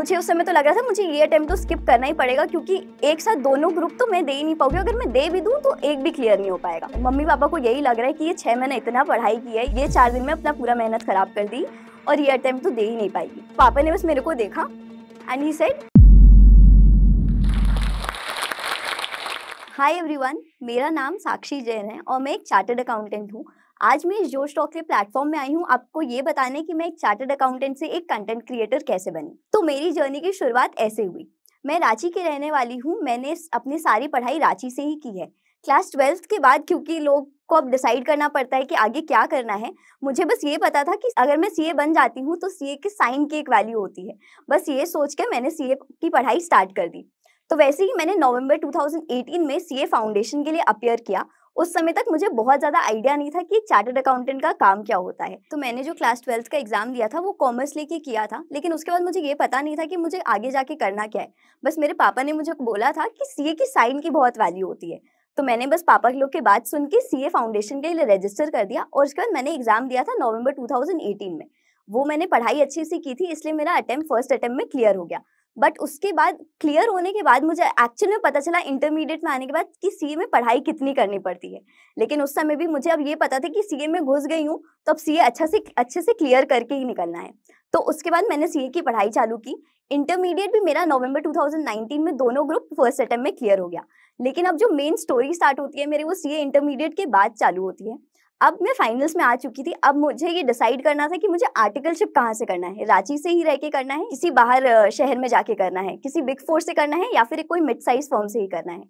मुझे उस समय तो लग रहा था मुझे ये अटेम्प्ट तो स्किप करना ही पड़ेगा क्योंकि एक साथ दोनों ग्रुप तो मैं दे ही नहीं पाऊंगी अगर मैं दे भी दूँ तो एक भी क्लियर नहीं हो पाएगा मम्मी पापा को यही लग रहा है कि ये छह महीने इतना पढ़ाई की है ये चार दिन में अपना पूरा मेहनत खराब कर दी और ये अटेम्प्ट तो दे ही नहीं पाएगी पापा ने बस मेरे को देखा and he said hi everyone मेरा नाम साक्षी जैन है और मैं एक चार्टर्ड अकाउंटेंट हूँ आज मैं इस जोश टॉक के प्लेटफॉर्म में आई हूँ आपको ये बताने कि मैं एक चार्टर्ड अकाउंटेंट से एक कंटेंट क्रिएटर कैसे बनी तो मेरी जर्नी की शुरुआत ऐसे हुई मैं रांची की रहने वाली हूँ मैंने अपनी सारी पढ़ाई रांची से ही की है क्लास ट्वेल्थ के बाद क्योंकि लोग को अब डिसाइड करना पड़ता है कि आगे क्या करना है मुझे बस ये पता था कि अगर मैं सीए बन जाती हूँ तो सीए के साइन की एक वैल्यू होती है बस ये सोच के मैंने सीए की पढ़ाई स्टार्ट कर दी तो वैसे ही मैंने नवंबर 2018 में सीए फाउंडेशन के लिए अपेयर किया उस समय तक मुझे बहुत ज़्यादा आइडिया नहीं था कि चार्टर्ड अकाउंटेंट का काम क्या होता है तो मैंने जो क्लास ट्वेल्थ का एग्ज़ाम दिया था वो कॉमर्स लेके किया था लेकिन उसके बाद मुझे ये पता नहीं था कि मुझे आगे जाके करना क्या है बस मेरे पापा ने मुझे बोला था कि सी की साइन की बहुत वैल्यू होती है तो मैंने बस पापा लोग के बात सुन के सी फाउंडेशन के लिए रजिस्टर कर दिया और उसके बाद मैंने एग्ज़ाम दिया था नवंबर 2018 में वो मैंने पढ़ाई अच्छी सी की थी इसलिए मेरा अटैम्प्ट फर्स्ट अटैम्प्ट में क्लियर हो गया बट उसके बाद क्लियर होने के बाद मुझे एक्चुअल में पता चला इंटरमीडिएट में आने के बाद कि सीए में पढ़ाई कितनी करनी पड़ती है लेकिन उस समय भी मुझे अब ये पता था कि सीए में घुस गई हूँ तो अब सीए अच्छा से अच्छे से क्लियर करके ही निकलना है तो उसके बाद मैंने सीए की पढ़ाई चालू की इंटरमीडिएट भी मेरा नवंबर 2019 में दोनों ग्रुप फर्स्ट अटेम्प्ट में क्लियर हो गया लेकिन अब जो मेन स्टोरी स्टार्ट होती है मेरे वो सीए इंटरमीडिएट के बाद चालू होती है अब मैं फाइनल्स में आ चुकी थी अब मुझे ये डिसाइड करना था कि मुझे आर्टिकलशिप कहाँ से करना है रांची से ही रह के करना है किसी बाहर शहर में जाके करना है किसी बिग फोर से करना है या फिर कोई मिड साइज फॉर्म से ही करना है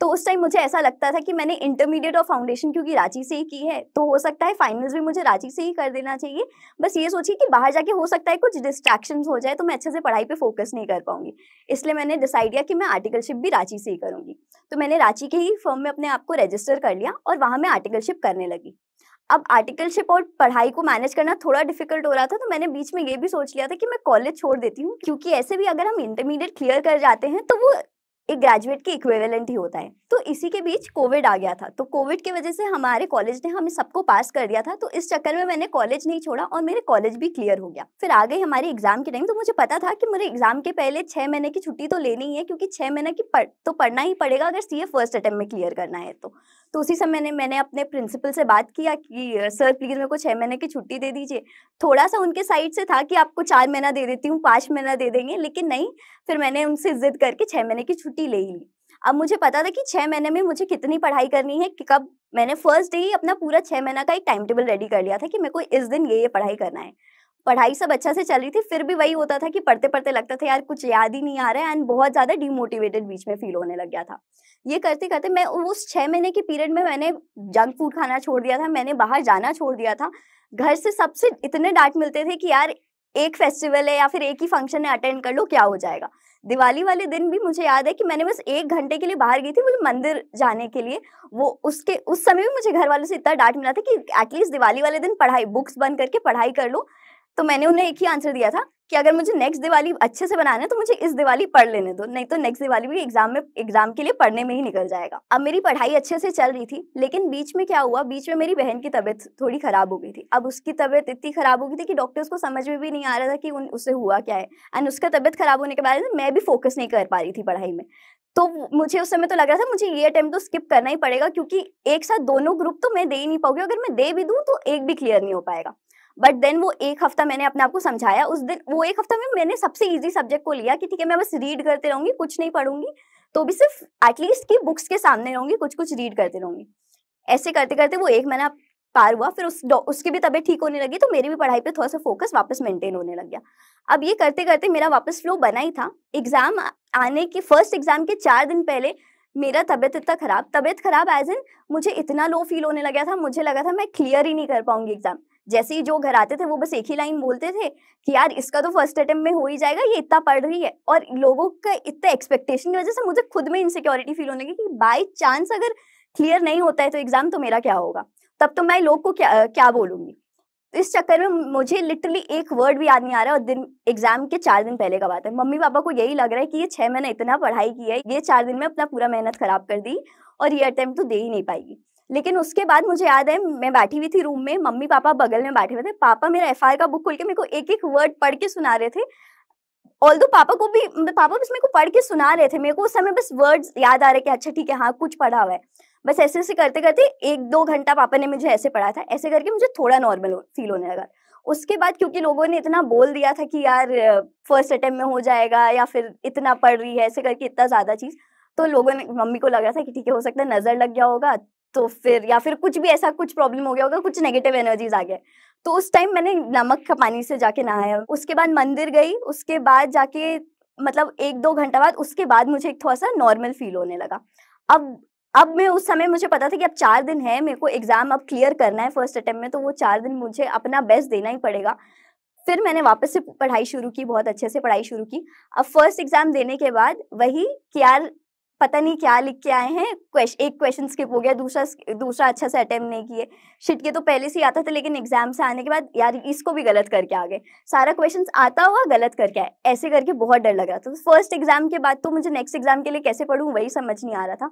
तो उस टाइम मुझे ऐसा लगता था कि मैंने इंटरमीडिएट और फाउंडेशन क्योंकि रांची से ही की है तो हो सकता है फाइनल्स भी मुझे रांची से ही कर देना चाहिए बस ये सोचिए कि बाहर जाके हो सकता है कुछ डिस्ट्रैक्शन हो जाए तो मैं अच्छे से पढ़ाई पे फोकस नहीं कर पाऊंगी इसलिए मैंने डिसाइड किया कि मैं आर्टिकलशिप भी रांची से ही करूँगी तो मैंने रांची के ही फॉर्म में अपने आप को रजिस्टर कर लिया और वहाँ मैं आर्टिकलशिप करने लगी अब आर्टिकलशिप और पढ़ाई को मैनेज करना थोड़ा डिफिकल्ट हो रहा था तो मैंने बीच में ये भी सोच लिया था कि मैं कॉलेज छोड़ देती हूँ क्योंकि ऐसे भी अगर हम इंटरमीडिएट क्लियर कर जाते हैं तो वो एक ग्रेजुएट के इक्वेवेलेंट ही होता है तो इसी के बीच कोविड आ गया था तो कोविड की वजह से हमारे कॉलेज ने हमें सबको पास कर दिया था तो इस चक्कर में मैंने कॉलेज नहीं छोड़ा और मेरे कॉलेज भी क्लियर हो गया फिर आ गई हमारी एग्जाम के टाइम तो मुझे पता था कि मेरे एग्जाम के पहले छह महीने की छुट्टी तो लेनी ही है क्योंकि छह महीने की पढ़ तो पढ़ना ही पड़ेगा अगर सी फर्स्ट अटैम्प्ट में क्लियर करना है तो तो उसी समय मैंने मैंने अपने प्रिंसिपल से बात किया कि सर प्लीज़ मेरे को छह महीने की छुट्टी दे दीजिए थोड़ा सा उनके साइड से था कि आपको चार महीना दे देती हूँ पांच महीना दे देंगे लेकिन नहीं फिर मैंने उनसे जिद करके छह महीने की छुट्टी छुट्टी ले ही ली अब मुझे पता था कि छः महीने में मुझे कितनी पढ़ाई करनी है कि कब मैंने फर्स्ट डे ही अपना पूरा छः महीना का एक टाइम टेबल रेडी कर लिया था कि मेरे को इस दिन ये ये पढ़ाई करना है पढ़ाई सब अच्छा से चल रही थी फिर भी वही होता था कि पढ़ते पढ़ते लगता था यार कुछ याद ही नहीं आ रहा है एंड बहुत ज़्यादा डिमोटिवेटेड बीच में फील होने लग गया था ये करते करते मैं उस छः महीने के पीरियड में मैंने जंक फूड खाना छोड़ दिया था मैंने बाहर जाना छोड़ दिया था घर से सबसे इतने डांट मिलते थे कि यार एक फेस्टिवल है या फिर एक ही फंक्शन है अटेंड कर लो क्या हो जाएगा दिवाली वाले दिन भी मुझे याद है कि मैंने बस एक घंटे के लिए बाहर गई थी मुझे मंदिर जाने के लिए वो उसके उस समय भी मुझे घर वालों से इतना डांट मिला था कि एटलीस्ट दिवाली वाले दिन पढ़ाई बुक्स बंद करके पढ़ाई कर लो तो मैंने उन्हें एक ही आंसर दिया था कि अगर मुझे नेक्स्ट दिवाली अच्छे से बनाना है तो मुझे इस दिवाली पढ़ लेने दो नहीं तो नेक्स्ट दिवाली भी एग्जाम में एग्जाम के लिए पढ़ने में ही निकल जाएगा अब मेरी पढ़ाई अच्छे से चल रही थी लेकिन बीच में क्या हुआ बीच में मेरी बहन की तबीयत थोड़ी खराब हो गई थी अब उसकी तबीयत इतनी खराब हो गई थी कि डॉक्टर्स को समझ में भी नहीं आ रहा था कि उन उसे हुआ क्या है एंड उसका तबियत खराब होने के बाद मैं भी फोकस नहीं कर पा रही थी पढ़ाई में तो मुझे उस समय तो लग रहा था मुझे ये अटेम्प्ट तो स्किप करना ही पड़ेगा क्योंकि एक साथ दोनों ग्रुप तो मैं दे ही नहीं पाऊंगी अगर मैं दे भी दूँ तो एक भी क्लियर नहीं हो पाएगा बट देन वो एक हफ्ता मैंने अपने आप को समझाया उस दिन वो एक हफ्ता में मैंने सबसे ईजी सब्जेक्ट को लिया कि ठीक है मैं बस रीड करते रहूंगी कुछ नहीं पढ़ूंगी तो भी सिर्फ एटलीस्ट की बुक्स के सामने रहूंगी कुछ कुछ रीड करते रहूंगी ऐसे करते करते वो एक महीना पार हुआ फिर उस उसकी भी तबीयत ठीक होने लगी तो मेरी भी पढ़ाई पे थोड़ा सा फोकस वापस मेंटेन होने लग गया अब ये करते करते मेरा वापस फ्लो बना ही था एग्जाम आने के फर्स्ट एग्जाम के चार दिन पहले मेरा तबियत इतना खराब तबियत खराब एज इन मुझे इतना लो फील होने लगा था मुझे लगा था मैं क्लियर ही नहीं कर पाऊंगी एग्जाम जैसे ही जो घर आते थे वो बस एक ही लाइन बोलते थे कि यार इसका तो फर्स्ट अटेम्प्ट में हो ही जाएगा ये इतना पढ़ रही है और लोगों का इतना एक्सपेक्टेशन की वजह से मुझे खुद में इनसिक्योरिटी फील होने की कि बाई चांस अगर क्लियर नहीं होता है तो एग्जाम तो मेरा क्या होगा तब तो मैं लोग को क्या क्या बोलूंगी तो इस चक्कर में मुझे लिटरली एक वर्ड भी याद नहीं आ रहा है और दिन एग्जाम के चार दिन पहले का बात है मम्मी पापा को यही लग रहा है कि ये छह महीने इतना पढ़ाई की है ये चार दिन में अपना पूरा मेहनत खराब कर दी और ये अटेम्प्ट तो दे ही नहीं पाएगी लेकिन उसके बाद मुझे याद है मैं बैठी हुई थी रूम में मम्मी पापा बगल में बैठे हुए थे पापा मेरा एफ का बुक खोल के मेरे को एक एक वर्ड पढ़ के सुना रहे थे ऑल दो पापा को भी मतलब पापा बस मेरे को पढ़ के सुना रहे थे मेरे को उस समय बस वर्ड्स याद आ रहे कि अच्छा ठीक है हाँ कुछ पढ़ा हुआ है बस ऐसे ऐसे करते करते एक दो घंटा पापा ने मुझे ऐसे पढ़ा था ऐसे करके मुझे थोड़ा नॉर्मल फील होने लगा उसके बाद क्योंकि लोगों ने इतना बोल दिया था कि यार फर्स्ट अटेम्प्ट में हो जाएगा या फिर इतना पढ़ रही है ऐसे करके इतना ज़्यादा चीज़ तो लोगों ने मम्मी को लग रहा था कि ठीक है हो सकता है नज़र लग गया होगा तो फिर या फिर कुछ भी ऐसा कुछ प्रॉब्लम हो गया होगा कुछ नेगेटिव एनर्जीज आ गए तो उस टाइम मैंने नमक का पानी से जाके नहाया उसके बाद मंदिर गई उसके बाद जाके मतलब एक दो घंटा बाद उसके बाद मुझे एक थोड़ा सा नॉर्मल फील होने लगा अब अब मैं उस समय मुझे पता था कि अब चार दिन है मेरे को एग्जाम अब क्लियर करना है फर्स्ट अटेम्प्ट में तो वो चार दिन मुझे अपना बेस्ट देना ही पड़ेगा फिर मैंने वापस से पढ़ाई शुरू की बहुत अच्छे से पढ़ाई शुरू की अब फर्स्ट एग्जाम देने के बाद वही कि यार पता नहीं क्या लिख के आए हैं क्वेश्चन एक क्वेश्चन स्किप हो गया दूसरा दूसरा अच्छा से अटेम्प्ट नहीं किए शिट के तो पहले से ही आता था लेकिन एग्जाम से आने के बाद यार इसको भी गलत करके आ गए सारा क्वेश्चन आता हुआ गलत करके आए ऐसे करके बहुत डर लग रहा था तो फर्स्ट एग्जाम के बाद तो मुझे नेक्स्ट एग्जाम के लिए कैसे पढ़ूँ वही समझ नहीं आ रहा था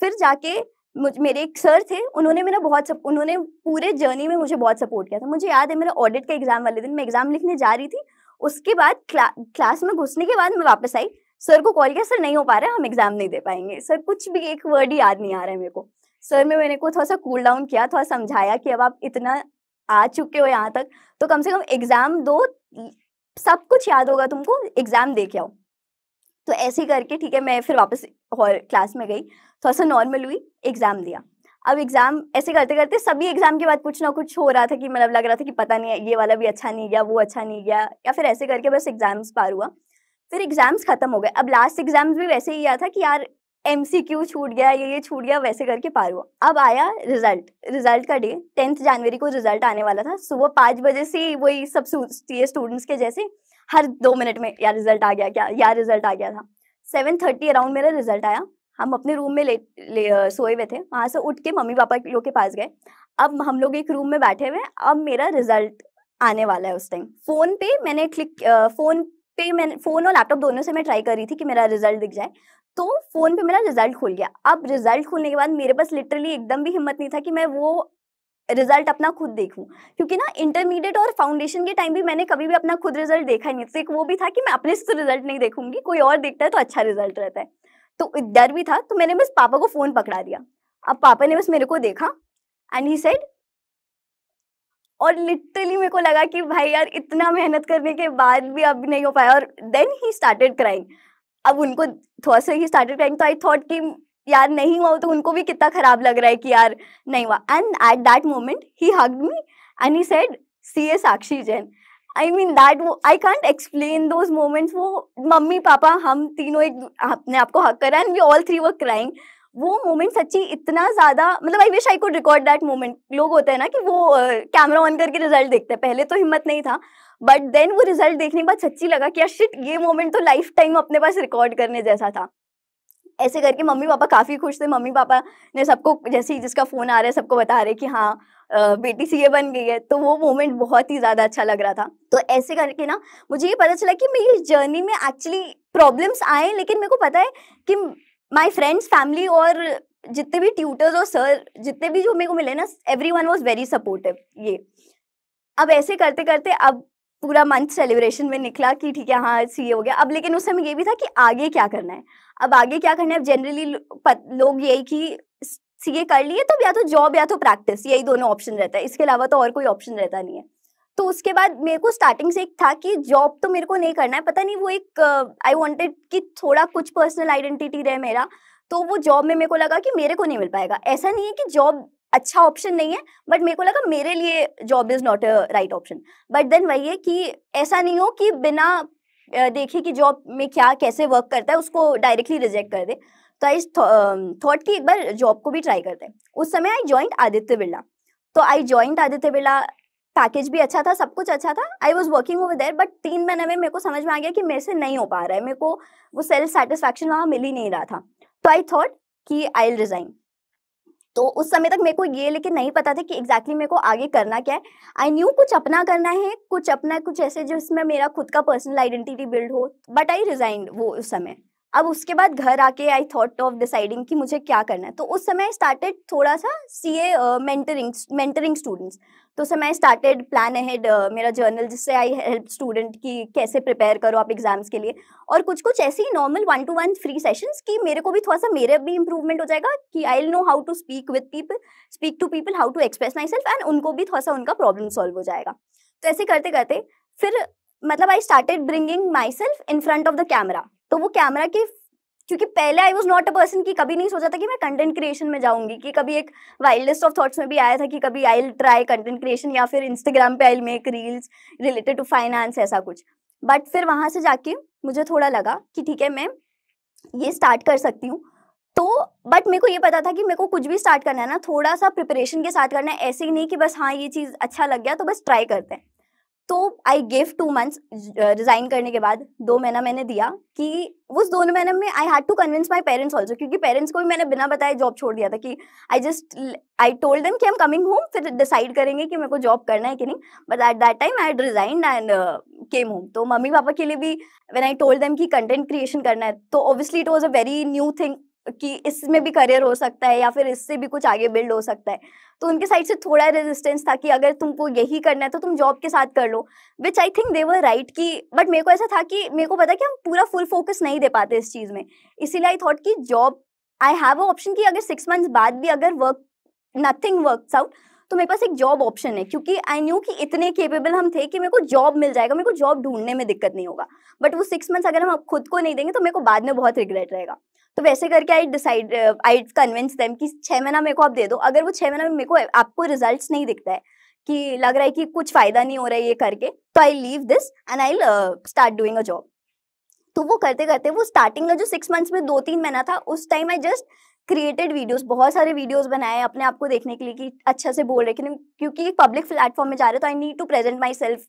फिर जाके मुझ मेरे एक सर थे उन्होंने मेरा बहुत सप, उन्होंने पूरे जर्नी में मुझे बहुत सपोर्ट किया था मुझे याद है मेरा ऑडिट का एग्जाम वाले दिन मैं एग्जाम लिखने जा रही थी उसके बाद क्ला, क्लास में घुसने के बाद मैं वापस आई सर को कॉल किया सर नहीं हो पा रहा है हम एग्जाम नहीं दे पाएंगे सर कुछ भी एक वर्ड ही याद नहीं आ रहा है मेरे को सर में मैंने को थोड़ा सा कूल डाउन किया थोड़ा समझाया कि अब आप इतना आ चुके हो यहाँ तक तो कम से कम एग्जाम दो सब कुछ याद होगा तुमको एग्जाम दे के आओ तो ऐसे करके ठीक है मैं फिर वापस हॉल क्लास में गई थोड़ा सा नॉर्मल हुई एग्जाम दिया अब एग्जाम ऐसे करते करते सभी एग्जाम के बाद कुछ ना कुछ हो रहा था कि मतलब लग रहा था कि पता नहीं ये वाला भी अच्छा नहीं गया वो अच्छा नहीं गया या फिर ऐसे करके बस एग्जाम्स पार हुआ फिर एग्जाम्स खत्म हो गए अब लास्ट एग्जाम्स भी वैसे ही आया था कि यार एम छूट गया ये ये छूट गया वैसे करके पार हुआ अब आया रिजल्ट रिजल्ट का डे टेंथ जनवरी को रिजल्ट आने वाला था सुबह पाँच बजे से वही सब स्टूडेंट्स के जैसे हर दो मिनट में यार रिजल्ट आ गया क्या यार रिजल्ट आ गया था सेवन थर्टी अराउंड मेरा रिजल्ट आया हम अपने रूम में ले, ले सोए हुए थे वहाँ से उठ के मम्मी पापा लोग के पास गए अब हम लोग एक रूम में बैठे हुए अब मेरा रिजल्ट आने वाला है उस टाइम फोन पे मैंने क्लिक फोन पे मैंने फ़ोन और लैपटॉप दोनों से मैं ट्राई कर रही थी कि मेरा रिजल्ट दिख जाए तो फ़ोन पे मेरा रिजल्ट खुल गया अब रिजल्ट खुलने के बाद मेरे पास लिटरली एकदम भी हिम्मत नहीं था कि मैं वो रिजल्ट अपना खुद देखूं क्योंकि ना इंटरमीडिएट और फाउंडेशन के टाइम भी मैंने कभी भी अपना खुद रिजल्ट देखा ही नहीं तो एक वो भी था कि मैं अपने से तो रिजल्ट नहीं देखूंगी कोई और देखता है तो अच्छा रिजल्ट रहता है तो डर भी था तो मैंने बस पापा को फ़ोन पकड़ा दिया अब पापा ने बस मेरे को देखा एंड ही सेड और लिटरली मेरे को लगा कि भाई यार इतना मेहनत करने के बाद भी अब नहीं हो पाया और देन ही स्टार्टेड क्राइंग अब उनको थोड़ा सा ही स्टार्टेड क्राइंग तो आई थॉट कि यार नहीं हुआ तो उनको भी कितना खराब लग रहा है कि यार नहीं हुआ and at that moment he hug me and he said C A Sakshi Jain I mean that वो I can't explain those moments वो मम्मी पापा हम तीनों एक अपने आप को हक करा and we all three were crying वो मोमेंट सच्ची इतना ज्यादा मतलब I wish I could record that moment लोग होते हैं ना कि वो कैमरा ऑन करके रिजल्ट देखते हैं पहले तो हिम्मत नहीं था बट देन वो रिजल्ट देखने के बाद सच्ची लगा कि यार शिट ये मोमेंट तो लाइफ टाइम अपने पास रिकॉर्ड करने जैसा था ऐसे करके मम्मी पापा काफ़ी खुश थे मम्मी पापा ने सबको जैसे ही जिसका फ़ोन आ रहा है सबको बता रहे कि हाँ बेटी सी ये बन गई है तो वो मोमेंट बहुत ही ज़्यादा अच्छा लग रहा था तो ऐसे करके ना मुझे ये पता चला कि मेरी जर्नी में एक्चुअली प्रॉब्लम्स आए लेकिन मेरे को पता है कि माई फ्रेंड्स फैमिली और जितने भी ट्यूटर्स और सर जितने भी जो मेरे को मिले ना everyone was very supportive ये अब ऐसे करते करते अब पूरा मंथ सेलिब्रेशन में निकला कि ठीक है हाँ सी हो गया अब लेकिन उस समय ये भी था कि आगे क्या करना है अब आगे क्या करना है अब जनरली लोग यही कि ए कर लिए तो या तो जॉब या तो प्रैक्टिस यही दोनों ऑप्शन रहता है इसके अलावा तो और कोई ऑप्शन रहता नहीं है तो उसके बाद मेरे को स्टार्टिंग से एक था कि जॉब तो मेरे को नहीं करना है पता नहीं वो एक आई वॉन्टेड कि थोड़ा कुछ पर्सनल आइडेंटिटी रहे मेरा तो वो जॉब में मेरे को लगा कि मेरे को नहीं मिल पाएगा ऐसा नहीं है कि जॉब अच्छा ऑप्शन नहीं है बट मेरे को लगा मेरे लिए job is not a right option but then वही है कि ऐसा नहीं हो कि बिना देखे कि जॉब में क्या कैसे वर्क करता है उसको डायरेक्टली रिजेक्ट कर दे तो आई थॉट कि एक बार जॉब को भी ट्राई करते हैं उस समय आई ज्वाइंट आदित्य बिरला तो I joined Aditya Birla package भी अच्छा था सब कुछ अच्छा था I was working over there but तीन महीने में मेरे को समझ में आ गया कि मेरे से नहीं हो पा रहा है मेरे को वो सेल्फ सेटिस्फेक्शन वहाँ मिल ही नहीं रहा था तो आई थॉट कि आई रिजाइन तो उस समय तक मेरे को ये लेकिन नहीं पता था कि एग्जैक्टली exactly मेरे को आगे करना क्या है आई न्यू कुछ अपना करना है कुछ अपना कुछ ऐसे जिसमें मेरा खुद का पर्सनल आइडेंटिटी बिल्ड हो बट आई रिजाइन वो उस समय अब उसके बाद घर आके आई थॉट ऑफ डिसाइडिंग कि मुझे क्या करना है तो उस समय स्टार्टेड थोड़ा सा C A mentoring mentoring students तो उस समय स्टार्टेड प्लान अहेड मेरा जर्नल जिससे आई हेल्प स्टूडेंट कि कैसे प्रिपेयर करो आप एग्जाम्स के लिए और कुछ कुछ ऐसे ही normal one to one free sessions कि मेरे को भी थोड़ा सा मेरे भी इंप्रूवमेंट हो जाएगा कि I know how to speak with people speak to people how to express myself and उनको भी थोड़ा सा उनका प्रॉब्लम सॉल्व हो जाएगा तो ऐसे करते करते फिर मतलब I started bringing myself in front of the camera तो वो कैमरा के क्योंकि पहले I was not a person की कभी नहीं सोचा था कि मैं कंटेंट क्रिएशन में जाऊंगी कि कभी एक वाइल्डेस्ट ऑफ थॉट्स में भी आया था कि कभी आई ट्राई कंटेंट क्रिएशन या फिर इंस्टाग्राम पे I make reels related to finance ऐसा कुछ बट फिर वहां से जाके मुझे थोड़ा लगा कि ठीक है मैं ये स्टार्ट कर सकती हूँ तो बट मेरे को ये पता था कि मेरे को कुछ भी स्टार्ट करना है ना थोड़ा सा प्रिपरेशन के साथ करना है ऐसे ही नहीं कि बस हाँ ये चीज़ अच्छा लग गया तो बस ट्राई करते हैं तो I gave two months resign करने के बाद दो महीना मैंने दिया कि उस दोनों महीने में I had to convince my parents also क्योंकि पेरेंट्स को भी मैंने बिना बताए जॉब छोड़ दिया था कि I just I told them कि एम कमिंग होम फिर डिसाइड करेंगे कि मेरे को जॉब करना है कि नहीं but at that time I had resign and came home तो मम्मी पापा के लिए भी वेन आई टोल्ड देम कि कंटेंट क्रिएशन करना है तो obviously it was a very new thing कि इसमें भी करियर हो सकता है या फिर इससे भी कुछ आगे बिल्ड हो सकता है तो उनके साइड से थोड़ा रेजिस्टेंस था कि अगर तुमको यही करना है तो तुम जॉब के साथ कर लो which I think they were right कि बट मेरे को ऐसा था कि मेरे को पता कि हम पूरा फुल फोकस नहीं दे पाते इस चीज़ में इसीलिए आई थॉट कि job I have a option कि अगर सिक्स मंथ्स बाद भी अगर वर्क नथिंग वर्क आउट तो मेरे पास एक जॉब ऑप्शन है क्योंकि आई न्यू कि इतने केपेबल हम थे कि मेरे को जॉब मिल जाएगा मेरे को जॉब ढूंढने में दिक्कत नहीं होगा बट वो सिक्स मंथ्स अगर हम खुद को नहीं देंगे तो मेरे को बाद में बहुत रिग्रेट रहेगा तो वैसे करके I decide I convince them कि छः महीना मेरे को आप दे दो अगर वो छः महीना में मेरे को आपको रिजल्ट नहीं दिखता है कि लग रहा है कि कुछ फ़ायदा नहीं हो रहा है ये करके तो I leave this and I start doing a job तो वो करते करते वो स्टार्टिंग का जो सिक्स मंथ्स में दो तीन महीना था उस time I just created videos बहुत सारे वीडियोस बनाए अपने आप को देखने के लिए कि अच्छा से बोल रहे क्योंकि पब्लिक प्लेटफॉर्म में जा रहे तो I need to present myself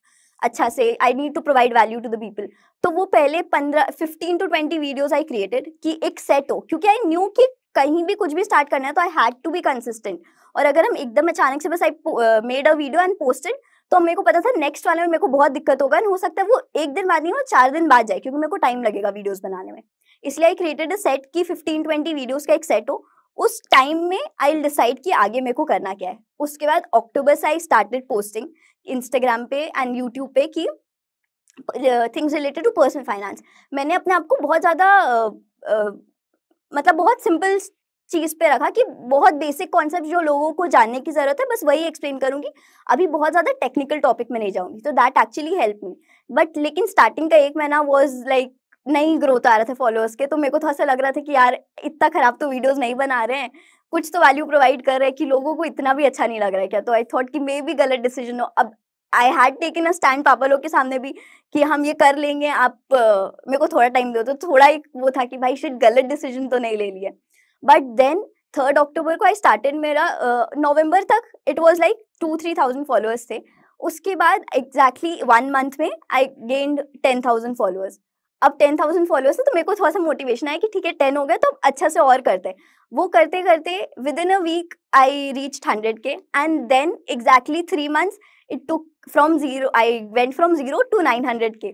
अच्छा से I need to provide value to the people तो वो पहले पंद्रह fifteen to twenty videos I created कि एक सेट हो क्योंकि आई न्यू कि कहीं भी कुछ भी स्टार्ट करना है तो I had to be consistent और अगर हम एकदम अचानक से बस I made a video and posted तो मेरे को पता था नेक्स्ट वाले में मेरे को बहुत दिक्कत होगा हो सकता है वो एक दिन बाद नहीं हो चार दिन बाद जाए क्योंकि मेरे को टाइम लगेगा वीडियोस बनाने में इसलिए आई क्रिएटेड अ सेट की फिफ्टीन ट्वेंटी वीडियोज का एक सेट हो उस टाइम में आई डिसाइड कि आगे मेरे को करना क्या है उसके बाद अक्टूबर से आई स्टार्टेड पोस्टिंग इंस्टाग्राम पे एंड यूट्यूब पे कि things related to personal finance मैंने अपने आप को बहुत ज़्यादा मतलब बहुत सिंपल चीज़ पे रखा कि बहुत बेसिक कॉन्सेप्ट जो लोगों को जानने की ज़रूरत है बस वही एक्सप्लेन करूँगी अभी बहुत ज़्यादा टेक्निकल टॉपिक में नहीं जाऊँगी तो that actually help me but लेकिन स्टार्टिंग का एक महीना वॉज लाइक नहीं ग्रोथ आ रहा था फॉलोअर्स के तो मेरे को थोड़ा तो सा लग रहा था कि यार इतना खराब तो वीडियोस नहीं बना रहे हैं कुछ तो वैल्यू प्रोवाइड कर रहे हैं कि लोगों को इतना भी अच्छा नहीं लग रहा है क्या तो आई थॉट कि मे भी गलत डिसीजन हो अब I had taken a stand पापा लोग के सामने भी कि हम ये कर लेंगे आप uh, मेरे को थोड़ा टाइम दो तो थोड़ा एक वो था कि भाई शिट गलत डिसीजन तो नहीं ले लिया बट देन थर्ड अक्टूबर को आई स्टार्टेड मेरा नवंबर uh, तक it was like two three thousand followers थे उसके बाद एग्जैक्टली वन मंथ में I gained ten thousand followers अब टेन थाउजेंड फॉलोअर्स है तो मेरे को थोड़ा सा मोटिवेशन आया कि ठीक है टेन हो गए तो अब अच्छा से और करते हैं वो करते करते within a week I reach hundred K and then exactly three months it took from zero I went from zero to nine hundred K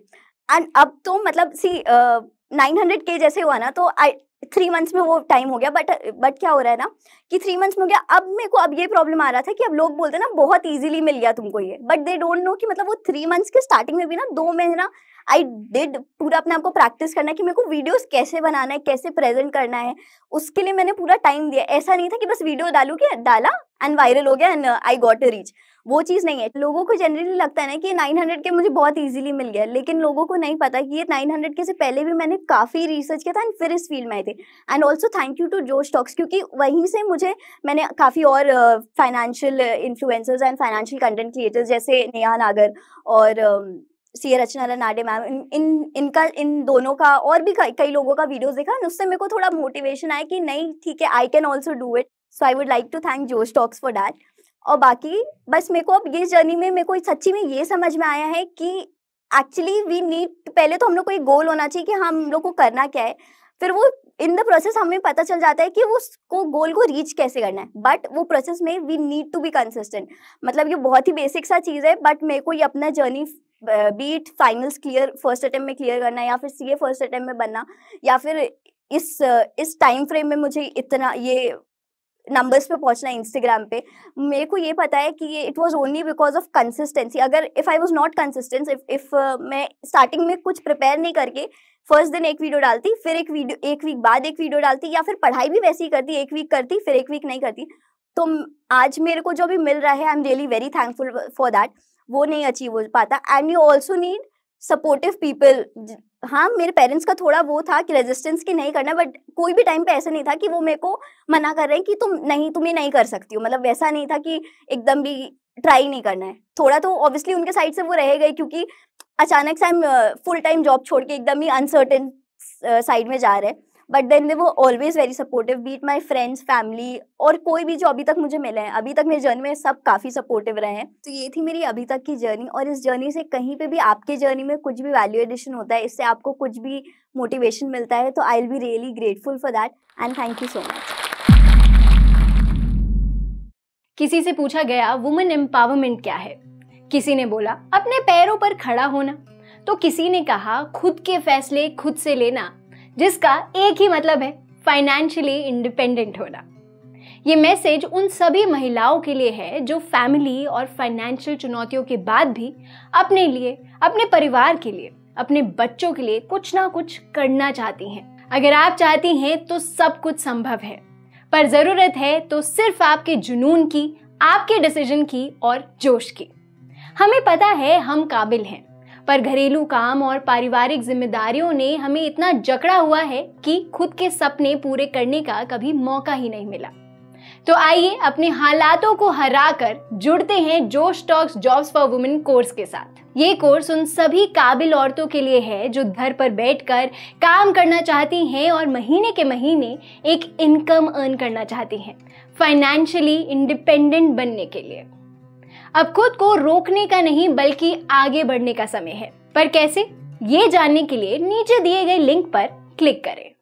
and अब तो मतलब सी uh, नाइन हंड्रेड के जैसे हुआ ना तो आई थ्री मंथ्स में वो टाइम हो गया बट बट क्या हो रहा है ना कि थ्री मंथ्स में हो गया अब मेरे को अब ये प्रॉब्लम आ रहा था कि अब लोग बोलते ना बहुत इजीली मिल गया तुमको ये बट दे डोंट नो कि मतलब वो थ्री मंथ्स के स्टार्टिंग में भी ना दो महीना आई डिड पूरा अपने आप को प्रैक्टिस करना है कि मेरे को वीडियोस कैसे बनाना है कैसे प्रेजेंट करना है उसके लिए मैंने पूरा टाइम दिया ऐसा नहीं था कि बस वीडियो डालू कि डाला एंड वायरल हो गया एंड आई गॉट रीच वो चीज़ नहीं है लोगों को जनरली लगता है ना कि नाइन हंड्रेड के मुझे बहुत ईजिली मिल गया लेकिन लोगों को नहीं पता कि ये नाइन हंड्रेड के से पहले भी मैंने काफ़ी रिसर्च किया था एंड फिर इस फील्ड में आए थे and also thank you to Josh Talks क्योंकि वहीं से मुझे मैंने काफ़ी और financial influencers and financial content creators जैसे नेहा नागर और uh, CA Rachana Ranade ma'am इन, इन इनका इन दोनों का और भी कई कई लोगों का वीडियोस देखा उससे मेरे को थोड़ा मोटिवेशन आया कि नहीं ठीक है I can also do it so I would like to thank Josh Talks for that और बाकी बस मेरे को अब ये जर्नी में मेरे को सच्ची में ये समझ में आया है कि एक्चुअली वी नीड पहले तो हम लोग को एक गोल होना चाहिए कि हाँ, हम लोग को करना क्या है फिर वो इन द प्रोसेस हमें पता चल जाता है कि उसको गोल को रीच कैसे करना है बट वो प्रोसेस में we need to be consistent मतलब ये बहुत ही बेसिक सा चीज़ है बट मेरे को ये अपना जर्नी बीट फाइनल्स क्लियर फर्स्ट अटैम्प में क्लियर करना या फिर सी ए फर्स्ट अटैम्प में बनना या फिर इस इस टाइम फ्रेम में मुझे इतना ये नंबर्स पे पहुंचना है इंस्टाग्राम पे मेरे को ये पता है कि it was only because of consistency अगर if I was not consistent if if मैं स्टार्टिंग में कुछ प्रिपेयर नहीं करके फर्स्ट दिन एक वीडियो डालती फिर एक वीडियो एक वीक बाद एक वीडियो डालती या फिर पढ़ाई भी वैसी ही करती एक वीक करती फिर एक वीक नहीं करती तो आज मेरे को जो भी मिल रहा है I am really very thankful for that वो नहीं अचीव हो पाता and you also need supportive people हाँ मेरे पेरेंट्स का थोड़ा वो था कि रेजिस्टेंस की नहीं करना बट कोई भी टाइम पे ऐसा नहीं था कि वो मेरे को मना कर रहे हैं कि तुम नहीं तुम ये नहीं कर सकती हो मतलब वैसा नहीं था कि एकदम भी ट्राई नहीं करना है थोड़ा तो ऑब्वियसली उनके साइड से वो रह गए क्योंकि अचानक से हम फुल टाइम जॉब छोड़ के एकदम ही अनसर्टेन साइड में जा रहे हैं बट देन दे वो always very supportive be it my friends family और कोई भी जो अभी तक मुझे मिले हैं अभी तक मेरी जर्नी में सब काफ़ी सपोर्टिव रहे हैं तो ये थी मेरी अभी तक की जर्नी और इस जर्नी से कहीं पे भी आपके जर्नी में कुछ भी वैल्यू एडिशन होता है इससे आपको कुछ भी मोटिवेशन मिलता है तो I will be really grateful for that and thank you so much किसी से पूछा गया वुमेन एम्पावरमेंट क्या है किसी ने बोला अपने पैरों पर खड़ा होना तो किसी ने कहा खुद के फैसले खुद से लेना जिसका एक ही मतलब है फाइनेंशियली इंडिपेंडेंट होना ये मैसेज उन सभी महिलाओं के लिए है जो फैमिली और फाइनेंशियल चुनौतियों के बाद भी अपने लिए अपने परिवार के लिए अपने बच्चों के लिए कुछ ना कुछ करना चाहती हैं अगर आप चाहती हैं तो सब कुछ संभव है पर ज़रूरत है तो सिर्फ आपके जुनून की आपके डिसीजन की और जोश की हमें पता है हम काबिल हैं पर घरेलू काम और पारिवारिक जिम्मेदारियों ने हमें इतना जकड़ा हुआ है कि खुद के सपने पूरे करने का कभी मौका ही नहीं मिला तो आइए अपने हालातों को हरा कर जुड़ते हैं Josh Talks jobs for women course के साथ ये कोर्स उन सभी काबिल औरतों के लिए है जो घर पर बैठकर काम करना चाहती हैं और महीने के महीने एक इनकम अर्न करना चाहती हैं फाइनेंशियली इंडिपेंडेंट बनने के लिए अब खुद को रोकने का नहीं बल्कि आगे बढ़ने का समय है पर कैसे ये जानने के लिए नीचे दिए गए लिंक पर क्लिक करें